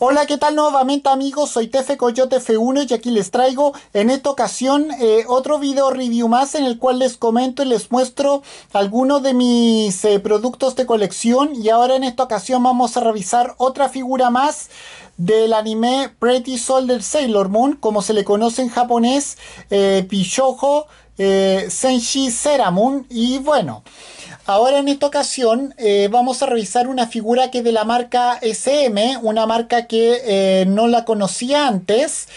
Hola, ¿qué tal nuevamente amigos? Soy Tefe Coyote F1 y aquí les traigo en esta ocasión eh, otro video review más en el cual les comento y les muestro algunos de mis eh, productos de colección y ahora en esta ocasión vamos a revisar otra figura más del anime Pretty Soldier Sailor Moon, como se le conoce en japonés, eh, Pishojo eh, Senshi Seramun. Y bueno, ahora en esta ocasión eh, vamos a revisar una figura que es de la marca SM, una marca que eh, no la conocía antes.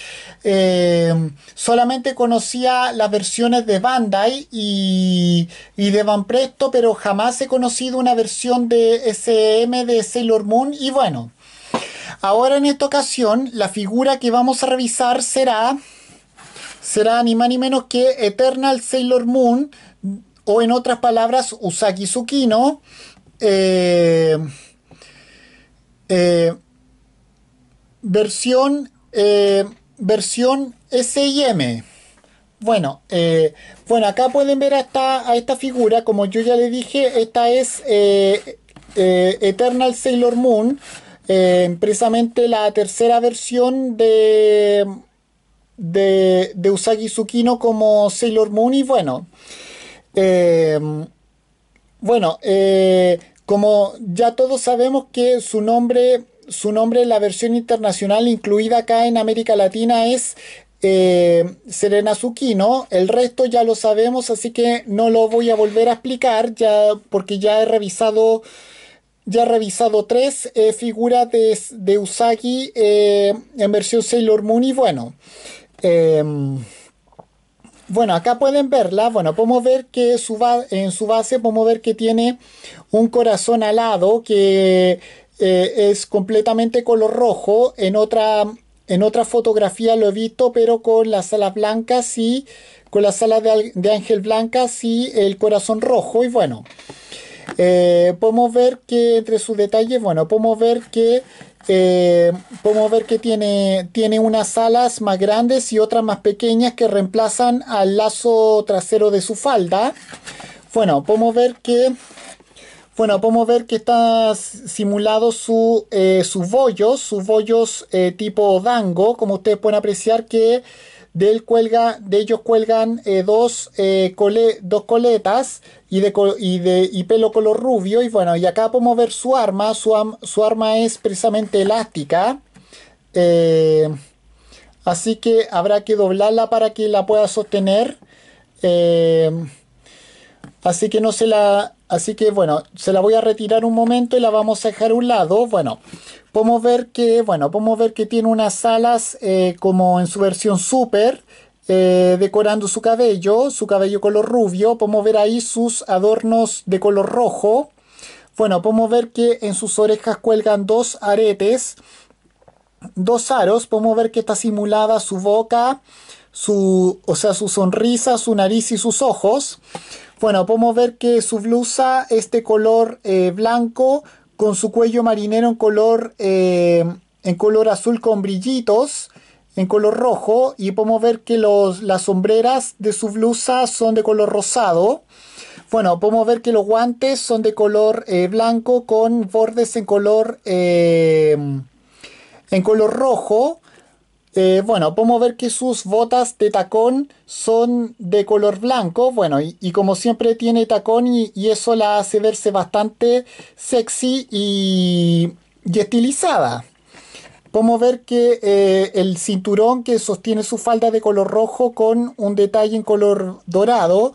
Eh, solamente conocía las versiones de Bandai y, y de Presto pero jamás he conocido una versión de SM de Sailor Moon. Y bueno, ahora en esta ocasión la figura que vamos a revisar será será ni más ni menos que Eternal Sailor Moon, o en otras palabras, Usagi Tsukino. Eh, eh, versión eh, versión SIM. Bueno, bueno, acá pueden ver a esta, figura, como yo ya le dije, esta es Eternal Sailor Moon, precisamente la tercera versión de, de, de Usagi Tsukino como Sailor Moon y bueno, em, bueno, eh, como ya todos sabemos que su nombre, su nombre en la versión internacional incluida acá en América Latina es eh, Serena Tsukino... el resto ya lo sabemos, así que no lo voy a volver a explicar ya porque ya he revisado ya he revisado tres eh, figuras de, de Usagi en versión Sailor Moon y bueno, Em, bueno, acá pueden verla. Bueno, podemos ver que en su base podemos ver que tiene un corazón alado que eh, es completamente color rojo. En otra, en otra fotografía lo he visto, pero con las alas blancas y con las alas de, ángel blanca y el corazón rojo. Y bueno, eh, podemos ver que entre sus detalles, bueno, podemos ver que eh, podemos ver que tiene, tiene unas alas más grandes y otras más pequeñas que reemplazan al lazo trasero de su falda. Bueno, podemos ver que bueno, podemos ver que está simulado su, eh, sus bollos, sus bollos tipo dango, como ustedes pueden apreciar que de, cuelga, de ellos cuelgan eh, dos, eh, dos coletas y, de, y, de, pelo color rubio. Y bueno, y acá podemos ver su arma. Su, arma es precisamente elástica. Eh, así que habrá que doblarla para que la pueda sostener. así que no se la, Así que bueno, se la voy a retirar un momento y la vamos a dejar a un lado. Bueno, podemos ver que, bueno, podemos ver que tiene unas alas eh, como en su versión super. Eh, decorando su cabello, su cabello color rubio, podemos ver ahí sus adornos de color rojo. Bueno, podemos ver que en sus orejas cuelgan dos aretes, dos aros, podemos ver que está simulada su boca, su, o sea, su sonrisa, su nariz y sus ojos. Bueno, podemos ver que su blusa es de color eh, blanco con su cuello marinero en color, eh, en color azul con brillitos en color rojo y podemos ver que los, las sombreras de su blusa son de color rosado. Bueno, podemos ver que los guantes son de color eh, blanco con bordes en color, en color rojo. Eh, bueno, podemos ver que sus botas de tacón son de color blanco, bueno, y, como siempre tiene tacón y, eso la hace verse bastante sexy y, estilizada. Podemos ver que eh, el cinturón que sostiene su falda de color rojo con un detalle en color dorado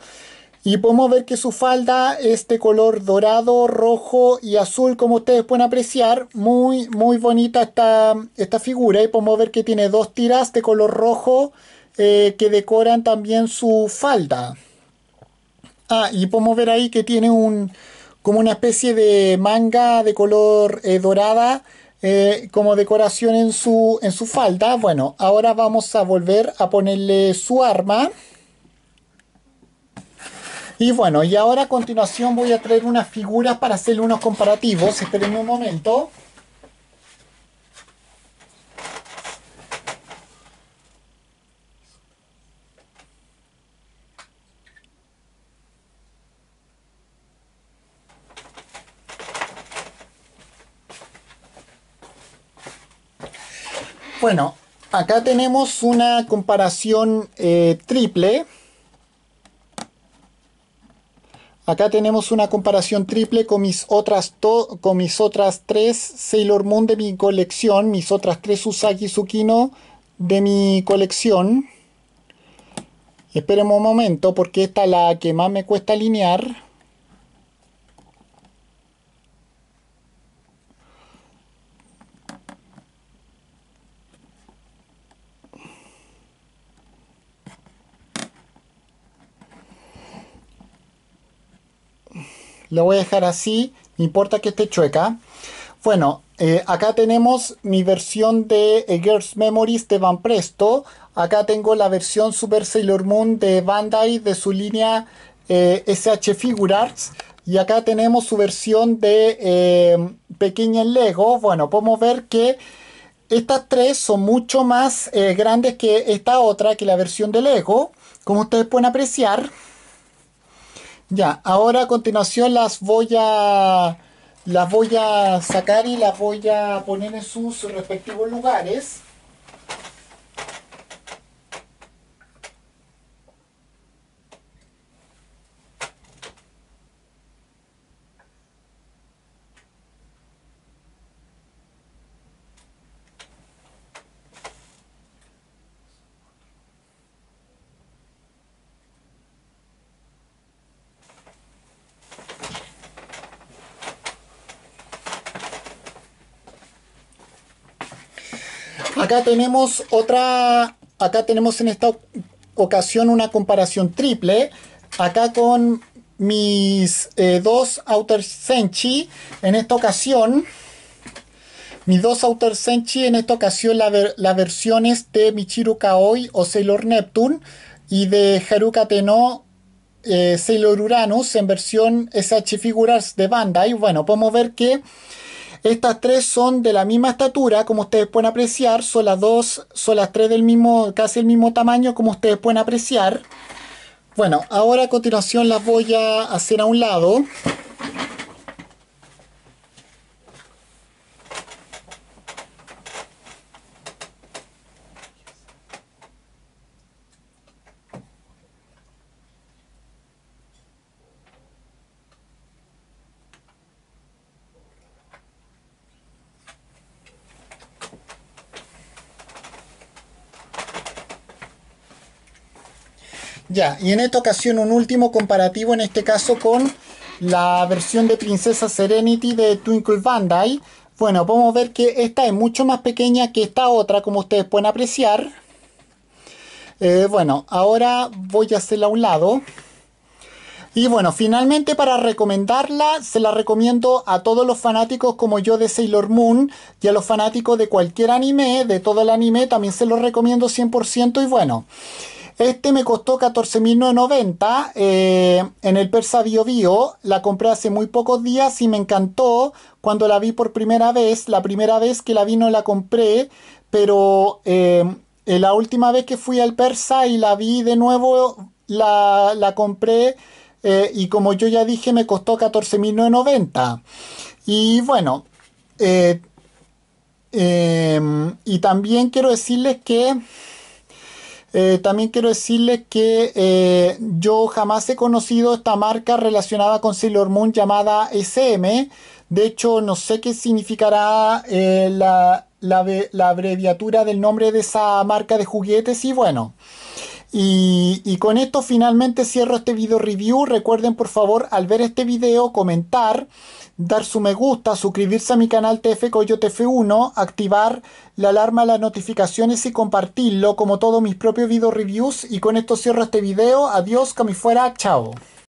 y podemos ver que su falda es de color dorado, rojo y azul, como ustedes pueden apreciar. Muy, muy bonita esta, esta figura. Y podemos ver que tiene dos tiras de color rojo eh, que decoran también su falda. Ah, y podemos ver ahí que tiene un como una especie de manga de color eh, dorada eh, como decoración en su, en su falda. Bueno, ahora vamos a volver a ponerle su arma. Y bueno, y ahora a continuación voy a traer unas figuras para hacer unos comparativos. Espérenme un momento. Bueno, acá tenemos una comparación eh, triple Acá tenemos una comparación triple con mis otras, con mis otras tres Sailor Moon de mi colección, mis otras tres Usagi Tsukino de mi colección. Esperemos un momento porque esta es la que más me cuesta alinear. Lo voy a dejar así, no importa que esté chueca. Bueno, eh, acá tenemos mi versión de Girls Memories de Van Presto. Acá tengo la versión Super Sailor Moon de Bandai de su línea eh, SH Figurarts. Y acá tenemos su versión de eh, Pequeña en Lego. Bueno, podemos ver que estas tres son mucho más grandes que esta otra, que la versión de Lego. Como ustedes pueden apreciar. Ya, ahora a continuación las voy a las voy a sacar y las voy a poner en sus respectivos lugares. Acá tenemos otra, acá tenemos en esta ocasión una comparación triple. Acá con mis eh, dos Outer Senchi, en esta ocasión, mis dos Outer Senchi, en esta ocasión las versiones de Michiru Kaoi o Sailor Neptune y de Haruka Teno eh, Sailor Uranus en versión SH Figuras de Bandai. Bueno, podemos ver que estas tres son de la misma estatura, como ustedes pueden apreciar, son las dos, son las tres del mismo, casi el mismo tamaño, como ustedes pueden apreciar. Bueno, ahora a continuación las voy a hacer a un lado. Ya, y en esta ocasión un último comparativo, en este caso con la versión de Princesa Serenity de Twinkle Bandai. Bueno, podemos ver que esta es mucho más pequeña que esta otra, como ustedes pueden apreciar. Eh, bueno, ahora voy a hacerla a un lado. Y bueno, finalmente para recomendarla, se la recomiendo a todos los fanáticos como yo de Sailor Moon y a los fanáticos de cualquier anime, de todo el anime, también se los recomiendo 100% y bueno. Este me costó 14.990 eh, en el Persa Bio Bio. La compré hace muy pocos días y me encantó cuando la vi por primera vez. La primera vez que la vi no la compré, pero eh, la última vez que fui al Persa y la vi de nuevo, la, compré. Eh, y como yo ya dije, me costó 14.990. Y bueno, y también quiero decirles que eh, también quiero decirles que eh, yo jamás he conocido esta marca relacionada con Sailor Moon llamada SM. De hecho, no sé qué significará eh, la, la abreviatura del nombre de esa marca de juguetes y bueno. Y, con esto finalmente cierro este video review. Recuerden por favor al ver este video comentar, dar su me gusta, suscribirse a mi canal TF Coyote F1, activar la alarma, las notificaciones y compartirlo como todos mis propios video reviews. Y con esto cierro este video. Adiós, que fuera. Chao.